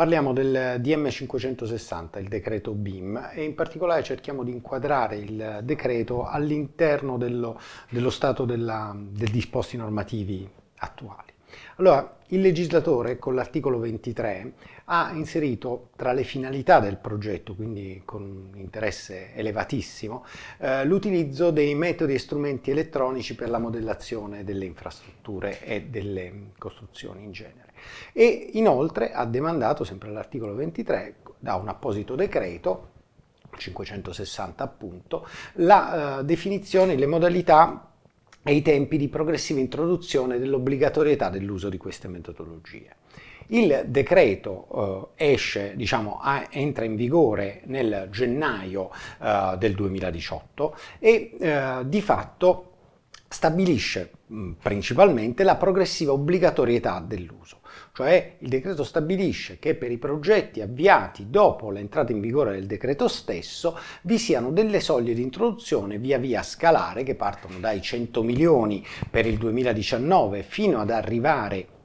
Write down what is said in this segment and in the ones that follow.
Parliamo del DM560, il decreto BIM, e in particolare cerchiamo di inquadrare il decreto all'interno dello, dello stato della, dei disposti normativi attuali. Allora, il legislatore con l'articolo 23 ha inserito tra le finalità del progetto, quindi con un interesse elevatissimo, eh, l'utilizzo dei metodi e strumenti elettronici per la modellazione delle infrastrutture e delle costruzioni in genere. E inoltre ha demandato, sempre all'articolo 23, da un apposito decreto 560 appunto, la eh, definizione, le modalità e i tempi di progressiva introduzione dell'obbligatorietà dell'uso di queste metodologie. Il decreto eh, esce, diciamo, a, entra in vigore nel gennaio eh, del 2018 e eh, di fatto stabilisce mm, principalmente la progressiva obbligatorietà dell'uso, cioè il decreto stabilisce che per i progetti avviati dopo l'entrata in vigore del decreto stesso vi siano delle soglie di introduzione via via scalare che partono dai 100 milioni per il 2019 fino ad arrivare a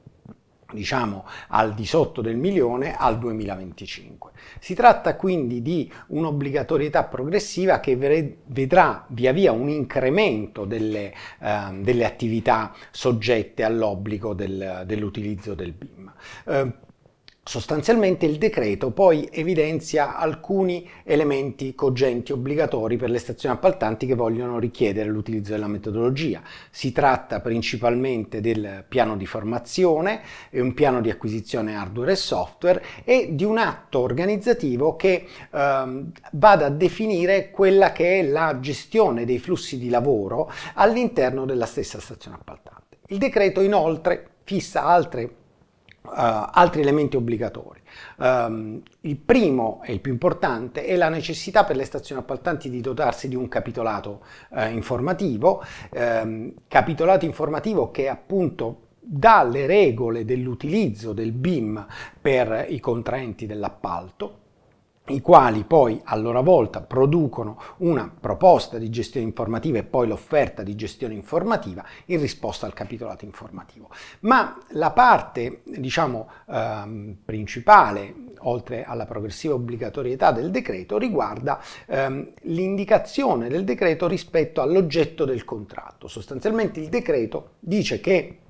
diciamo al di sotto del milione al 2025. Si tratta quindi di un'obbligatorietà progressiva che vedrà via via un incremento delle, eh, delle attività soggette all'obbligo del, dell'utilizzo del BIM. Eh, Sostanzialmente il decreto poi evidenzia alcuni elementi cogenti obbligatori per le stazioni appaltanti che vogliono richiedere l'utilizzo della metodologia. Si tratta principalmente del piano di formazione, un piano di acquisizione hardware e software e di un atto organizzativo che ehm, vada a definire quella che è la gestione dei flussi di lavoro all'interno della stessa stazione appaltante. Il decreto inoltre fissa altre eh, altri elementi obbligatori. Um, il primo e il più importante è la necessità per le stazioni appaltanti di dotarsi di un capitolato eh, informativo, um, capitolato informativo che appunto dà le regole dell'utilizzo del BIM per i contraenti dell'appalto i quali poi a loro volta producono una proposta di gestione informativa e poi l'offerta di gestione informativa in risposta al capitolato informativo. Ma la parte, diciamo, ehm, principale, oltre alla progressiva obbligatorietà del decreto, riguarda ehm, l'indicazione del decreto rispetto all'oggetto del contratto. Sostanzialmente il decreto dice che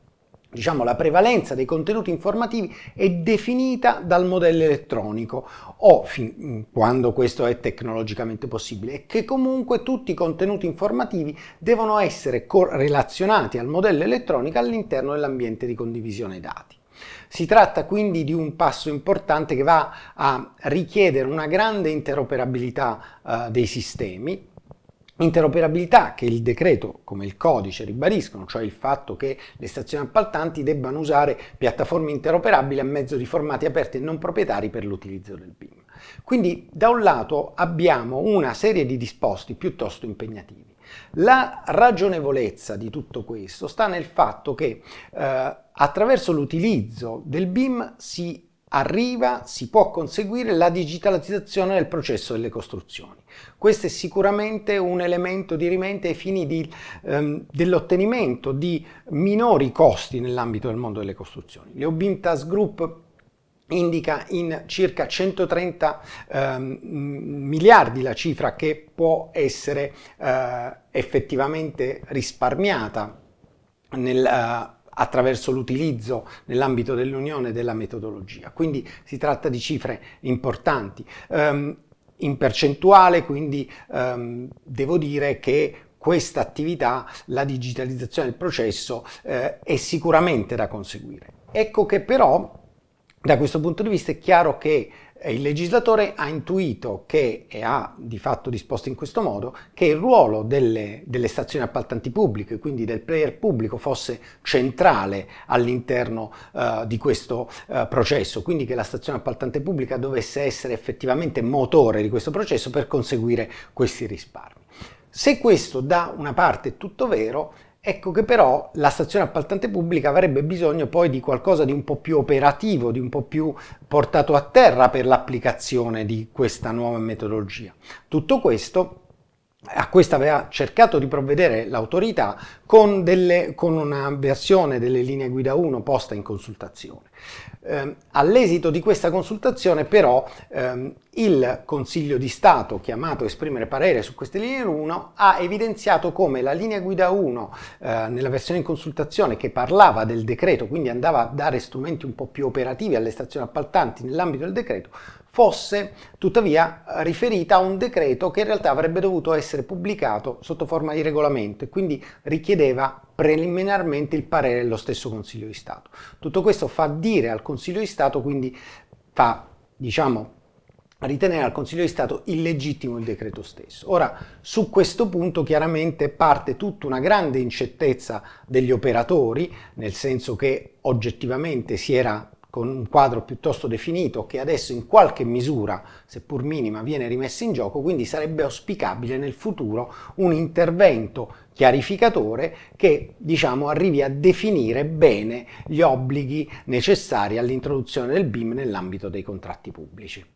diciamo, la prevalenza dei contenuti informativi è definita dal modello elettronico o fin mm, quando questo è tecnologicamente possibile e che comunque tutti i contenuti informativi devono essere correlazionati al modello elettronico all'interno dell'ambiente di condivisione dati. Si tratta quindi di un passo importante che va a richiedere una grande interoperabilità eh, dei sistemi, Interoperabilità che il decreto come il codice ribadiscono, cioè il fatto che le stazioni appaltanti debbano usare piattaforme interoperabili a mezzo di formati aperti e non proprietari per l'utilizzo del PIM. Quindi da un lato abbiamo una serie di disposti piuttosto impegnativi. La ragionevolezza di tutto questo sta nel fatto che eh, attraverso l'utilizzo del BIM si arriva si può conseguire la digitalizzazione del processo delle costruzioni. Questo è sicuramente un elemento di rimente ai fini ehm, dell'ottenimento di minori costi nell'ambito del mondo delle costruzioni. Le Obintas Group indica in circa 130 eh, miliardi la cifra che può essere eh, effettivamente risparmiata nel, eh, attraverso l'utilizzo nell'ambito dell'Unione della metodologia. Quindi si tratta di cifre importanti. Um, in percentuale, quindi um, devo dire che questa attività, la digitalizzazione del processo, eh, è sicuramente da conseguire. Ecco che però, da questo punto di vista, è chiaro che il legislatore ha intuito che, e ha di fatto disposto in questo modo, che il ruolo delle, delle stazioni appaltanti pubbliche, quindi del player pubblico, fosse centrale all'interno eh, di questo eh, processo, quindi che la stazione appaltante pubblica dovesse essere effettivamente motore di questo processo per conseguire questi risparmi. Se questo da una parte è tutto vero, Ecco che però la stazione appaltante pubblica avrebbe bisogno poi di qualcosa di un po' più operativo, di un po' più portato a terra per l'applicazione di questa nuova metodologia. Tutto questo a questo aveva cercato di provvedere l'autorità con, delle, con una versione delle linee guida 1 posta in consultazione. Eh, all'esito di questa consultazione però ehm, il Consiglio di Stato chiamato a esprimere parere su queste linee 1 ha evidenziato come la linea guida 1 eh, nella versione in consultazione che parlava del decreto, quindi andava a dare strumenti un po' più operativi alle stazioni appaltanti nell'ambito del decreto, fosse tuttavia riferita a un decreto che in realtà avrebbe dovuto essere pubblicato sotto forma di regolamento e quindi richiedeva chiedeva preliminarmente il parere dello stesso Consiglio di Stato. Tutto questo fa dire al Consiglio di Stato, quindi fa, diciamo, ritenere al Consiglio di Stato illegittimo il decreto stesso. Ora, su questo punto chiaramente parte tutta una grande incertezza degli operatori, nel senso che oggettivamente si era con un quadro piuttosto definito che adesso in qualche misura, seppur minima, viene rimesso in gioco, quindi sarebbe auspicabile nel futuro un intervento chiarificatore che diciamo arrivi a definire bene gli obblighi necessari all'introduzione del BIM nell'ambito dei contratti pubblici.